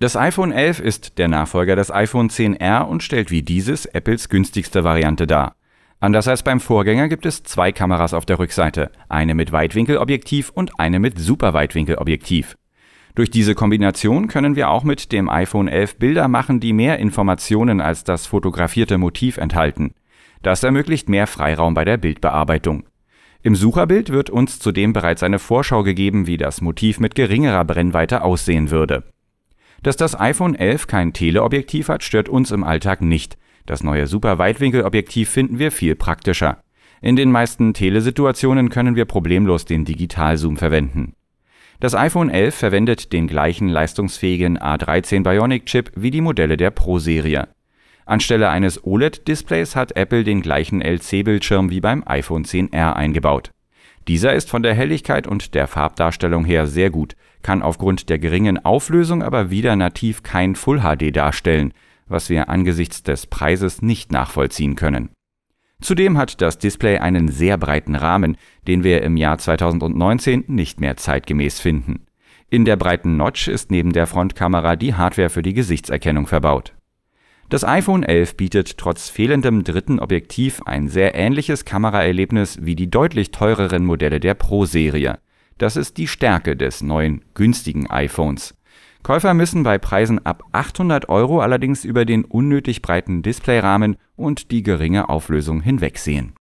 Das iPhone 11 ist der Nachfolger des iPhone 10R und stellt wie dieses Apples günstigste Variante dar. Anders als beim Vorgänger gibt es zwei Kameras auf der Rückseite, eine mit Weitwinkelobjektiv und eine mit Superweitwinkelobjektiv. Durch diese Kombination können wir auch mit dem iPhone 11 Bilder machen, die mehr Informationen als das fotografierte Motiv enthalten. Das ermöglicht mehr Freiraum bei der Bildbearbeitung. Im Sucherbild wird uns zudem bereits eine Vorschau gegeben, wie das Motiv mit geringerer Brennweite aussehen würde. Dass das iPhone 11 kein Teleobjektiv hat, stört uns im Alltag nicht. Das neue Super-Weitwinkelobjektiv finden wir viel praktischer. In den meisten Telesituationen können wir problemlos den Digitalzoom verwenden. Das iPhone 11 verwendet den gleichen leistungsfähigen A13 Bionic Chip wie die Modelle der Pro-Serie. Anstelle eines OLED-Displays hat Apple den gleichen LC-Bildschirm wie beim iPhone 10R eingebaut. Dieser ist von der Helligkeit und der Farbdarstellung her sehr gut kann aufgrund der geringen Auflösung aber wieder nativ kein Full HD darstellen, was wir angesichts des Preises nicht nachvollziehen können. Zudem hat das Display einen sehr breiten Rahmen, den wir im Jahr 2019 nicht mehr zeitgemäß finden. In der breiten Notch ist neben der Frontkamera die Hardware für die Gesichtserkennung verbaut. Das iPhone 11 bietet trotz fehlendem dritten Objektiv ein sehr ähnliches Kameraerlebnis wie die deutlich teureren Modelle der Pro-Serie. Das ist die Stärke des neuen günstigen iPhones. Käufer müssen bei Preisen ab 800 Euro allerdings über den unnötig breiten Displayrahmen und die geringe Auflösung hinwegsehen.